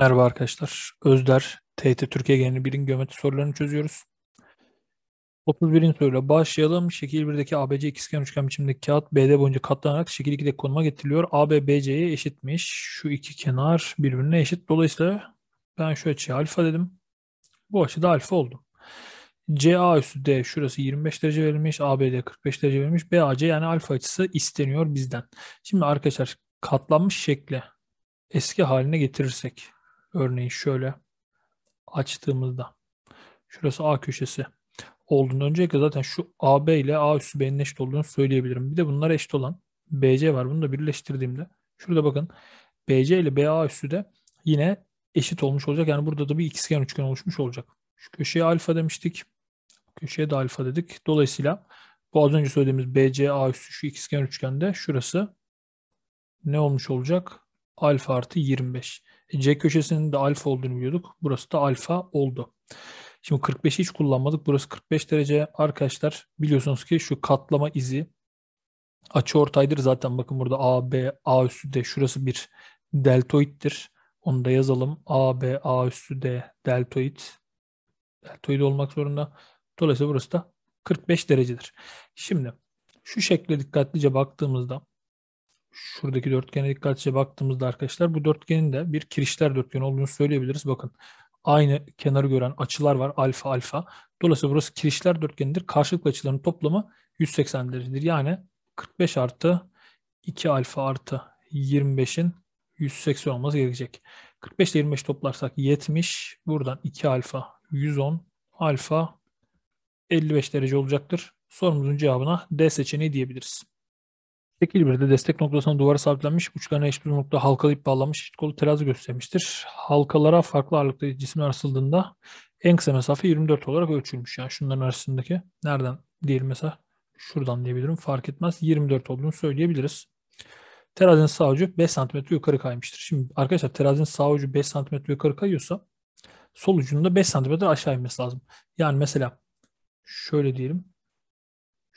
Merhaba arkadaşlar. Özder, TT Türkiye genelinde birin geometri sorularını çözüyoruz. 31. soruyla başlayalım. Şekil 1'deki ABC ikizkenar üçgen biçimindeki kağıt BD boyunca katlanarak şekil 2'deki konuma getiriliyor. AB BC'ye eşitmiş. Şu iki kenar birbirine eşit. Dolayısıyla ben şu açıya alfa dedim. Bu açıda alfa oldu. CA üstü D şurası 25 derece verilmiş. ABD 45 derece verilmiş. BAC yani alfa açısı isteniyor bizden. Şimdi arkadaşlar katlanmış şekli eski haline getirirsek Örneğin şöyle açtığımızda şurası A köşesi olduğunu öncelikle zaten şu AB ile A üstü B'nin eşit olduğunu söyleyebilirim. Bir de bunlar eşit olan BC var. Bunu da birleştirdiğimde şurada bakın BC ile BA üstü de yine eşit olmuş olacak. Yani burada da bir ikizgen üçgen oluşmuş olacak. Şu köşeye alfa demiştik. Köşeye de alfa dedik. Dolayısıyla bu az önce söylediğimiz BC A üstü şu ikizkenar üçgende şurası ne olmuş olacak? alfa artı 25. E, C köşesinin de alfa olduğunu biliyorduk. Burası da alfa oldu. Şimdi 45'i hiç kullanmadık. Burası 45 derece. Arkadaşlar biliyorsunuz ki şu katlama izi açı ortaydır. Zaten bakın burada A, B, A üstü D. Şurası bir deltoittir. Onu da yazalım. A, B, A üstü D deltoid. Deltoid olmak zorunda. Dolayısıyla burası da 45 derecedir. Şimdi şu şekle dikkatlice baktığımızda şuradaki dörtgene dikkatlice baktığımızda arkadaşlar bu dörtgenin de bir kirişler dörtgeni olduğunu söyleyebiliriz. Bakın aynı kenarı gören açılar var alfa alfa. Dolayısıyla burası kirişler dörtgenidir. Karşılıklı açıların toplamı 180 derecedir. Yani 45 artı 2 alfa artı 25'in 180 olması gerekecek. 45 ile 25 toplarsak 70. Buradan 2 alfa 110 alfa 55 derece olacaktır. Sorumuzun cevabına D seçeneği diyebiliriz. Şekil 1'de destek noktasına duvara sabitlenmiş, uçlarına eşit bir nokta halkalı ip bağlanmış eşit kolu terazi göstermiştir. Halkalara farklı ağırlıkta cisim asıldığında en kısa mesafe 24 olarak ölçülmüş. Yani şunların arasındaki nereden diyelim mesela şuradan diyebilirim fark etmez 24 olduğunu söyleyebiliriz. Terazinin sağ ucu 5 cm yukarı kaymıştır. Şimdi arkadaşlar terazinin sağ ucu 5 cm yukarı kayıyorsa sol ucunda 5 cm aşağı inmesi lazım. Yani mesela şöyle diyelim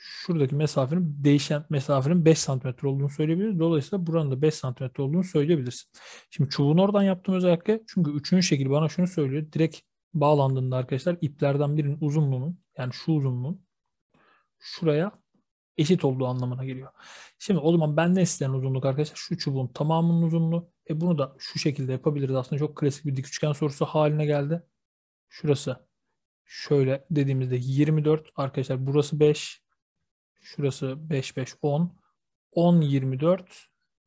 şuradaki mesafenin değişen mesafenin 5 santimetre olduğunu söyleyebiliriz. Dolayısıyla buranın da 5 santimetre olduğunu söyleyebilirsin. Şimdi çubuğun oradan yaptım özellikle. Çünkü üçüncü şekil bana şunu söylüyor. Direkt bağlandığında arkadaşlar iplerden birinin uzunluğunun yani şu uzunluğun şuraya eşit olduğu anlamına geliyor. Şimdi o zaman ben ne istenen uzunluk arkadaşlar şu çubuğun tamamının uzunluğu. E bunu da şu şekilde yapabiliriz. Aslında çok klasik bir dik üçgen sorusu haline geldi. Şurası şöyle dediğimizde 24 arkadaşlar burası 5 Şurası 5-5-10. 10-24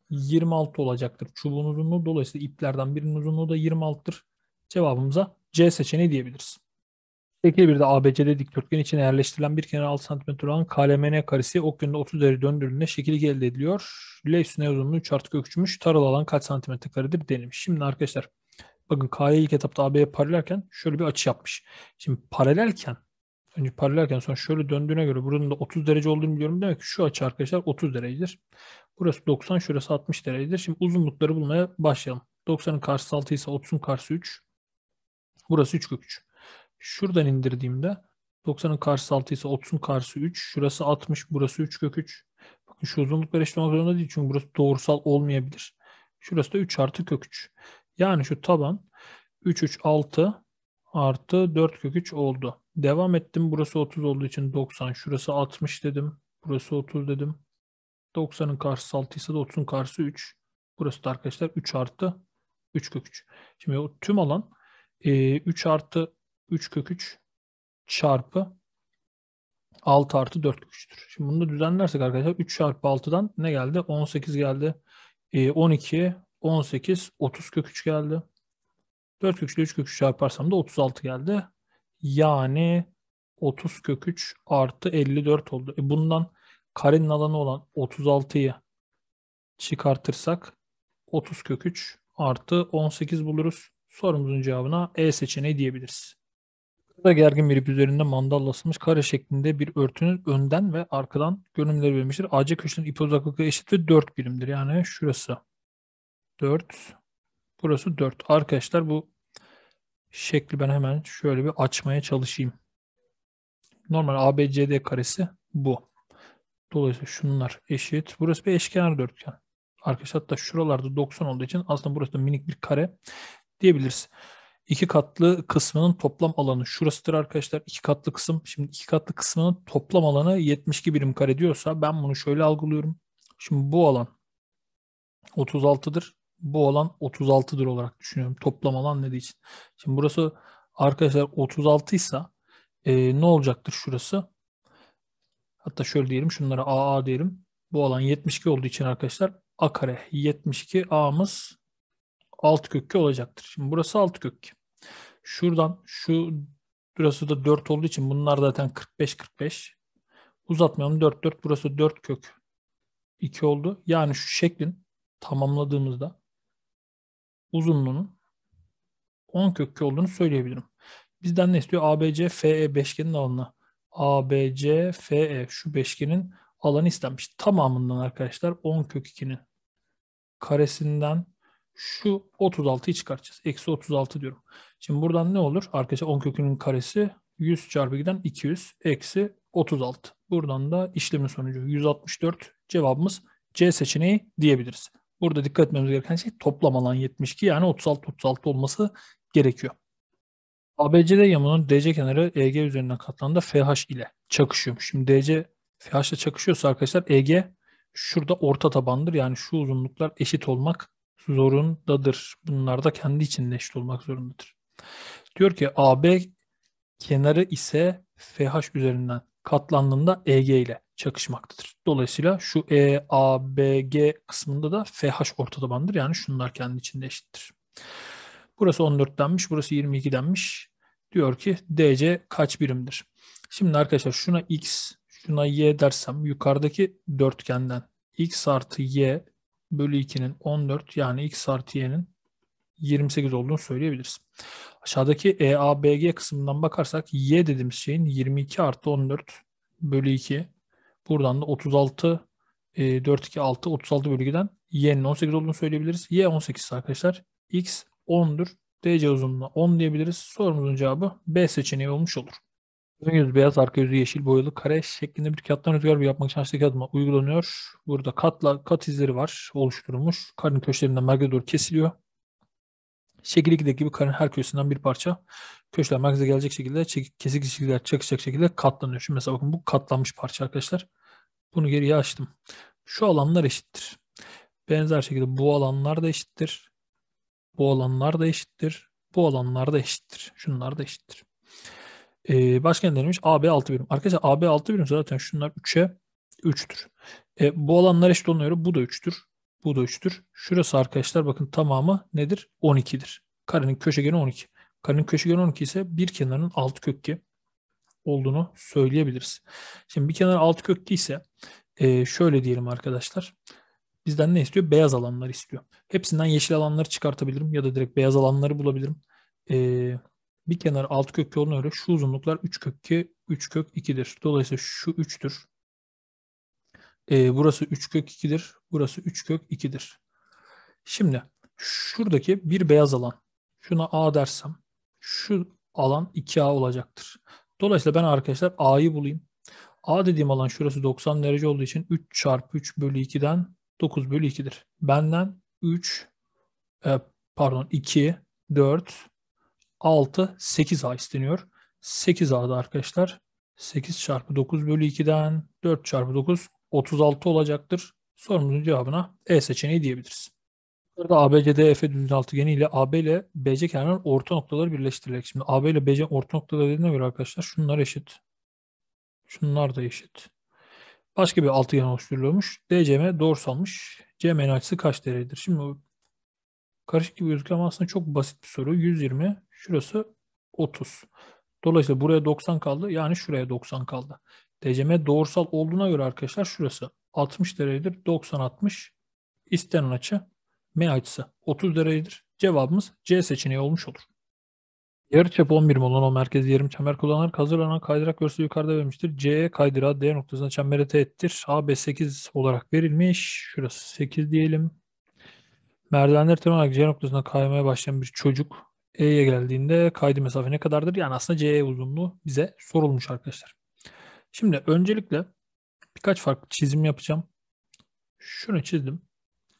26 olacaktır çubuğun uzunluğu. Dolayısıyla iplerden birinin uzunluğu da 26'tır. Cevabımıza C seçeneği diyebiliriz. Şekil de ABCD dikdörtgen için yerleştirilen bir kenar 6 cm olan KLMN karesi ok yönünde 30 derece döndürüldüğünde şekil elde ediliyor. L üstüne uzunluğu 3 artı kök 3'müş. Taralı alan kaç santimetre karedir denilmiş. Şimdi arkadaşlar bakın K'ya ilk etapta AB'ye paralelken şöyle bir açı yapmış. Şimdi paralelken önce paralelken sonra şöyle döndüğüne göre buranın da 30 derece olduğunu biliyorum. Demek ki şu açı arkadaşlar 30 derecedir. Burası 90, şurası 60 derecedir. Şimdi uzunlukları bulmaya başlayalım. 90'ın karşısı 6 ise 30'un karşısı 3. Burası 3 kök 3. Şuradan indirdiğimde 90'ın karşısı 6 ise 30'un karşısı 3. Şurası 60, burası 3 kök 3. Bakın şu uzunlukları eşit olmak zorunda değil çünkü burası doğrusal olmayabilir. Şurası da 3 artı kök 3. Yani şu taban 3, 3, 6 artı 4 kök 3 oldu. Devam ettim. Burası 30 olduğu için 90. Şurası 60 dedim. Burası 30 dedim. 90'ın karşısı 6 ise de 30'un karşısı 3. Burası da arkadaşlar 3 artı 3 kök 3. Şimdi o tüm alan e, 3 artı 3 kök 3 çarpı 6 artı 4 kök 3'tür. Şimdi bunu da düzenlersek arkadaşlar 3 çarpı 6'dan ne geldi? 18 geldi. E, 12, 18, 30 kök 3 geldi. 4 kök 3 ile 3 kök 3 çarparsam da 36 geldi. Yani 30 kök 3 artı 54 oldu. E bundan karenin alanı olan 36'yı çıkartırsak 30 kök 3 artı 18 buluruz. Sorumuzun cevabına E seçeneği diyebiliriz. Burada gergin bir ip üzerinde mandallasılmış kare şeklinde bir örtünün önden ve arkadan görünümleri verilmiştir. AC köşenin ip eşit ve 4 birimdir. Yani şurası 4, burası 4. Arkadaşlar bu şekli ben hemen şöyle bir açmaya çalışayım. Normal ABCD karesi bu. Dolayısıyla şunlar eşit. Burası bir eşkenar dörtgen. Arkadaşlar hatta şuralarda 90 olduğu için aslında burası da minik bir kare diyebiliriz. İki katlı kısmının toplam alanı şurasıdır arkadaşlar. İki katlı kısım. Şimdi iki katlı kısmının toplam alanı 72 birim kare diyorsa ben bunu şöyle algılıyorum. Şimdi bu alan 36'dır bu alan 36 36'dır olarak düşünüyorum. Toplam alan ne için. Şimdi burası arkadaşlar 36 ise e, ne olacaktır şurası? Hatta şöyle diyelim şunlara AA diyelim. Bu alan 72 olduğu için arkadaşlar A kare 72 A'mız 6 kökü olacaktır. Şimdi burası 6 kök. Şuradan şu burası da 4 olduğu için bunlar zaten 45 45. Uzatmayalım 4 4 burası 4 kök 2 oldu. Yani şu şeklin tamamladığımızda uzunluğunun 10 kökü olduğunu söyleyebilirim. Bizden ne istiyor? ABC FE beşgenin alanı. ABC FE şu beşgenin alanı istenmiş. Tamamından arkadaşlar 10 kök 2'nin karesinden şu 36'yı çıkartacağız. Eksi 36 diyorum. Şimdi buradan ne olur? Arkadaşlar 10 kökünün karesi 100 çarpı giden 200 eksi 36. Buradan da işlemin sonucu 164. Cevabımız C seçeneği diyebiliriz. Burada dikkat etmemiz gereken şey toplam alan 72 yani 36-36 olması gerekiyor. ABCD yamunun DC kenarı EG üzerinden katlandığında FH ile çakışıyormuş. Şimdi DC FH ile çakışıyorsa arkadaşlar EG şurada orta tabandır. Yani şu uzunluklar eşit olmak zorundadır. Bunlar da kendi içinde eşit olmak zorundadır. Diyor ki AB kenarı ise FH üzerinden katlandığında EG ile çakışmaktadır. Dolayısıyla şu E, A, B, G kısmında da FH ortalamandır. Yani şunlar kendi içinde eşittir. Burası 14 denmiş, burası 22 denmiş. Diyor ki DC kaç birimdir? Şimdi arkadaşlar şuna X, şuna Y dersem yukarıdaki dörtgenden X artı Y bölü 2'nin 14 yani X artı Y'nin 28 olduğunu söyleyebiliriz. Aşağıdaki EABG kısmından bakarsak Y dediğimiz şeyin 22 artı 14 bölü 2 Buradan da 36 e, 4 2 6 36 bölgeden y'nin 18 olduğunu söyleyebiliriz. Y 18 arkadaşlar x 10'dur. DC uzunluğuna 10 diyebiliriz. Sorumuzun cevabı B seçeneği olmuş olur. ön yüzü beyaz arka yüzü yeşil boyalı kare şeklinde bir kağıttan rüzgar bir yapmak için adıma uygulanıyor. Burada katla kat izleri var oluşturulmuş. Karın köşelerinden merkeze doğru kesiliyor. Şekil 2'deki gibi karenin her köşesinden bir parça köşeler merkeze gelecek şekilde kesik çizgiler çakışacak şekilde katlanıyor. Şimdi mesela bakın bu katlanmış parça arkadaşlar. Bunu geriye açtım. Şu alanlar eşittir. Benzer şekilde bu alanlar da eşittir. Bu alanlar da eşittir. Bu alanlar da eşittir. Şunlar da eşittir. Ee, başka ne denilmiş? AB 6 birim. Arkadaşlar AB 6 birim zaten şunlar 3'e 3'tür. E, bu alanlar eşit olmuyor. Bu da 3'tür. Bu da 3'tür. Şurası arkadaşlar bakın tamamı nedir? 12'dir. Karenin köşegeni 12. Karenin köşegeni 12 ise bir kenarın alt kökki olduğunu söyleyebiliriz. Şimdi bir kenar alt kökki ise e, şöyle diyelim arkadaşlar. Bizden ne istiyor? Beyaz alanlar istiyor. Hepsinden yeşil alanları çıkartabilirim ya da direkt beyaz alanları bulabilirim. E, bir kenar alt köklü olduğuna öyle. şu uzunluklar 3 kökü 3 kök 2'dir. Dolayısıyla şu 3'tür. E, burası 3 kök 2'dir. Burası 3 kök 2'dir. Şimdi şuradaki bir beyaz alan. Şuna A dersem şu alan 2A olacaktır. Dolayısıyla ben arkadaşlar A'yı bulayım. A dediğim alan şurası 90 derece olduğu için 3 çarpı 3 bölü 2'den 9 bölü 2'dir. Benden 3 e, pardon 2, 4, 6, 8A isteniyor. 8A'da arkadaşlar 8 çarpı 9 bölü 2'den 4 çarpı 9 36 olacaktır. Sorumuzun cevabına E seçeneği diyebiliriz. Burada ABCDF e düzgün altıgeni ile AB ile BC kenarının orta noktaları birleştirilerek. Şimdi AB ile BC orta noktaları dediğine göre arkadaşlar şunlar eşit. Şunlar da eşit. Başka bir altıgen oluşturuluyormuş. DCM doğrusalmış. CM'nin açısı kaç derecedir? Şimdi karışık gibi gözüküyor ama aslında çok basit bir soru. 120, şurası 30. Dolayısıyla buraya 90 kaldı. Yani şuraya 90 kaldı. DCM doğrusal olduğuna göre arkadaşlar şurası 60 derecedir. 90-60 istenen açı M açısı 30 derecedir. Cevabımız C seçeneği olmuş olur. Yarıçap 11 olan o merkezi yarım çember kullanarak hazırlanan kaydırak görsü yukarıda verilmiştir. C kaydırağı D noktasına çembere teğettir. AB 8 olarak verilmiş. Şurası 8 diyelim. Merdivenler temel C noktasına kaymaya başlayan bir çocuk E'ye geldiğinde kaydı mesafe ne kadardır? Yani aslında C uzunluğu bize sorulmuş arkadaşlar. Şimdi öncelikle birkaç farklı çizim yapacağım. Şunu çizdim.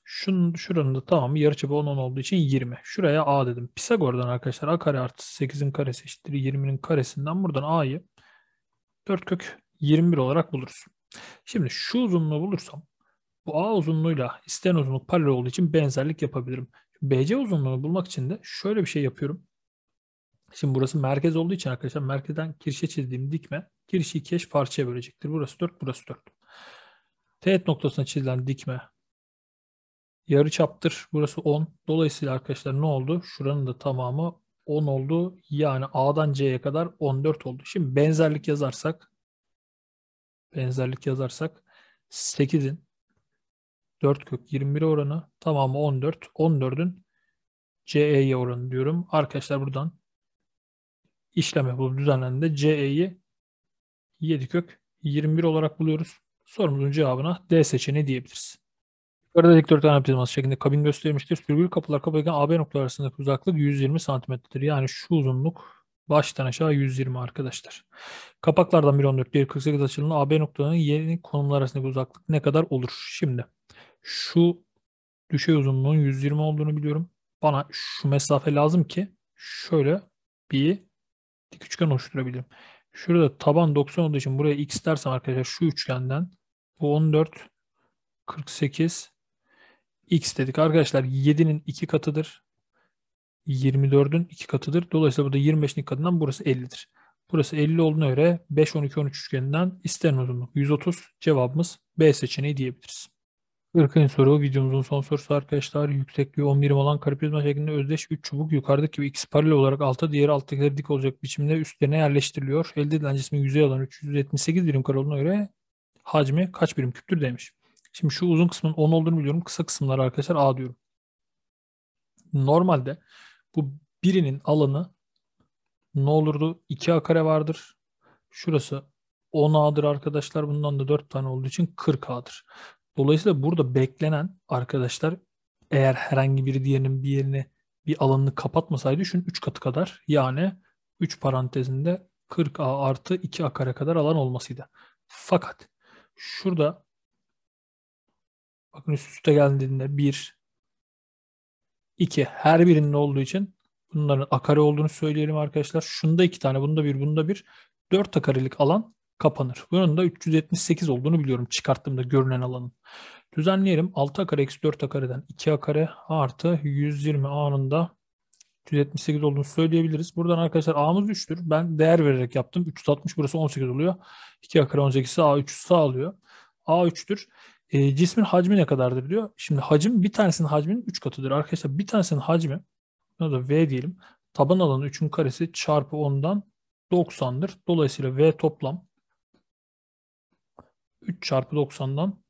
Şunun, şuranın da tamamı yarıçapı 10 10 olduğu için 20. Şuraya A dedim. Pisagor'dan arkadaşlar A kare artı 8'in karesi eşittir 20'nin karesinden buradan A'yı 4 kök 21 olarak buluruz. Şimdi şu uzunluğu bulursam bu A uzunluğuyla istenen uzunluk paralel olduğu için benzerlik yapabilirim. BC uzunluğunu bulmak için de şöyle bir şey yapıyorum. Şimdi burası merkez olduğu için arkadaşlar merkezden kirişe çizdiğim dikme Girişi keş parçaya bölecektir. Burası 4, burası 4. Teğet noktasına çizilen dikme yarı çaptır. Burası 10. Dolayısıyla arkadaşlar ne oldu? Şuranın da tamamı 10 oldu. Yani A'dan C'ye kadar 14 oldu. Şimdi benzerlik yazarsak benzerlik yazarsak 8'in 4 kök 21 oranı tamamı 14. 14'ün CE'ye oranı diyorum. Arkadaşlar buradan işlem yapılıp düzenlendiğinde CE'yi 7 kök 21 olarak buluyoruz. Sorumuzun cevabına D seçeneği diyebiliriz. Yukarıda dikdörtgen yapılması şeklinde kabin gösterilmiştir. Sürgülü kapılar kapayken AB noktalar arasındaki uzaklık 120 santimetredir. Yani şu uzunluk baştan aşağı 120 arkadaşlar. Kapaklardan 1.14 diğer 48 açılımlı AB noktalarının yeni konumlar arasındaki uzaklık ne kadar olur? Şimdi şu düşey uzunluğun 120 olduğunu biliyorum. Bana şu mesafe lazım ki şöyle bir dik üçgen oluşturabilirim. Şurada taban 90 olduğu için buraya x dersem arkadaşlar şu üçgenden bu 14 48 x dedik. Arkadaşlar 7'nin 2 katıdır. 24'ün 2 katıdır. Dolayısıyla burada 25'in katından burası 50'dir. Burası 50 olduğuna göre 5, 12, 13 üçgeninden istenen uzunluk 130. Cevabımız B seçeneği diyebiliriz. 40. soru videomuzun son sorusu arkadaşlar. Yüksekliği 11 olan karizma şeklinde özdeş 3 çubuk yukarıdaki ve ikisi paralel olarak alta diğeri alttakileri dik olacak biçimde üstlerine yerleştiriliyor. Elde edilen cismin yüzey alanı 378 birim kare olduğuna göre hacmi kaç birim küptür demiş. Şimdi şu uzun kısmın 10 olduğunu biliyorum. Kısa kısımları arkadaşlar A diyorum. Normalde bu birinin alanı ne olurdu? 2A kare vardır. Şurası 10A'dır arkadaşlar. Bundan da 4 tane olduğu için 40A'dır. Dolayısıyla burada beklenen arkadaşlar eğer herhangi biri diğerinin bir yerini bir alanını kapatmasaydı şunun 3 katı kadar yani 3 parantezinde 40A artı 2A kare kadar alan olmasıydı. Fakat şurada bakın üst üste geldiğinde 1 2 her birinin olduğu için bunların akare olduğunu söyleyelim arkadaşlar. Şunda 2 tane, bunda 1, bunda 1. 4 A alan kapanır. Bunun da 378 olduğunu biliyorum çıkarttığımda görünen alanın. Düzenleyelim. 6a kare eksi 4a kareden 2a kare artı 120 anında 378 olduğunu söyleyebiliriz. Buradan arkadaşlar a'mız 3'tür. Ben değer vererek yaptım. 360 burası 18 oluyor. 2a kare 18 a 3'ü sağlıyor. a 3'tür. E, cismin hacmi ne kadardır diyor. Şimdi hacim bir tanesinin hacminin 3 katıdır. Arkadaşlar bir tanesinin hacmi buna da v diyelim. Taban alanı 3'ün karesi çarpı 10'dan 90'dır. Dolayısıyla v toplam 3 çarpı 90'dan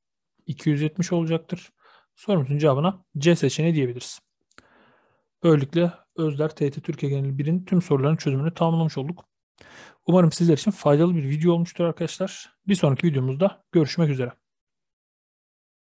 270 olacaktır. Sorumuzun cevabına C seçeneği diyebiliriz. Böylelikle Özler TET Türkiye Genel 1'in tüm soruların çözümünü tamamlamış olduk. Umarım sizler için faydalı bir video olmuştur arkadaşlar. Bir sonraki videomuzda görüşmek üzere.